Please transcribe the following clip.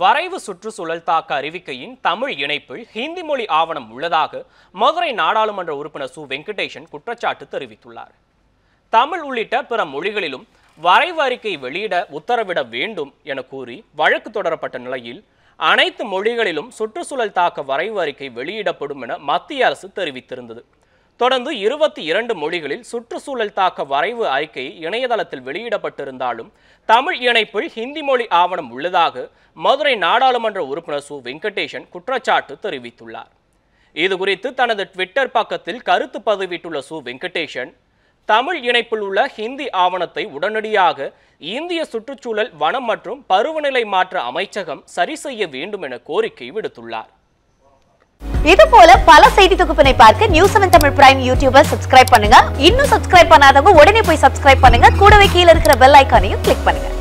வரைவு சுற்றுச்சூழல் தாக்க அறிவிக்கையின் தமிழ் இணைப்பில் ஹிந்தி மொழி ஆவணம் உள்ளதாக மதுரை நாடாளுமன்ற உறுப்பினர் சு வெங்கடேஷன் குற்றச்சாட்டு தெரிவித்துள்ளார் தமிழ் உள்ளிட்ட பிற மொழிகளிலும் வரைவு அறிக்கை வெளியிட உத்தரவிட வேண்டும் என கூறி வழக்கு தொடரப்பட்ட நிலையில் அனைத்து மொழிகளிலும் சுற்றுச்சூழல் தாக்க வரைவு அறிக்கை வெளியிடப்படும் என மத்திய அரசு தெரிவித்திருந்தது தொடர்ந்து இருபத்தி இரண்டு மொழிகளில் சுற்றுச்சூழல் தாக்க வரைவு அறிக்கை இணையதளத்தில் வெளியிடப்பட்டிருந்தாலும் தமிழ் இணைப்பில் ஹிந்தி மொழி ஆவணம் உள்ளதாக மதுரை நாடாளுமன்ற உறுப்பினர் சு வெங்கடேஷன் குற்றச்சாட்டு தெரிவித்துள்ளார் இதுகுறித்து தனது ட்விட்டர் பக்கத்தில் கருத்து பதிவிட்டுள்ள சு வெங்கடேஷன் தமிழ் இணைப்பில் உள்ள ஹிந்தி ஆவணத்தை உடனடியாக இந்திய சுற்றுச்சூழல் வனம் மற்றும் பருவநிலை மாற்ற அமைச்சகம் சரி செய்ய வேண்டும் என கோரிக்கை விடுத்துள்ளார் இது போல பல செய்தி தொகுப்பினை பார்க்க News Seven Tamil Prime YouTuber subscribe பண்ணுங்க இன்னும் சப்ஸ்கிரைப் பண்ணாதவங்க உடனே போய் சப்ஸ்கிரைப் பண்ணுங்க கூடவே கீழே இருக்கிற பெல் ஐக்கானையும் கிளிக் பண்ணுங்க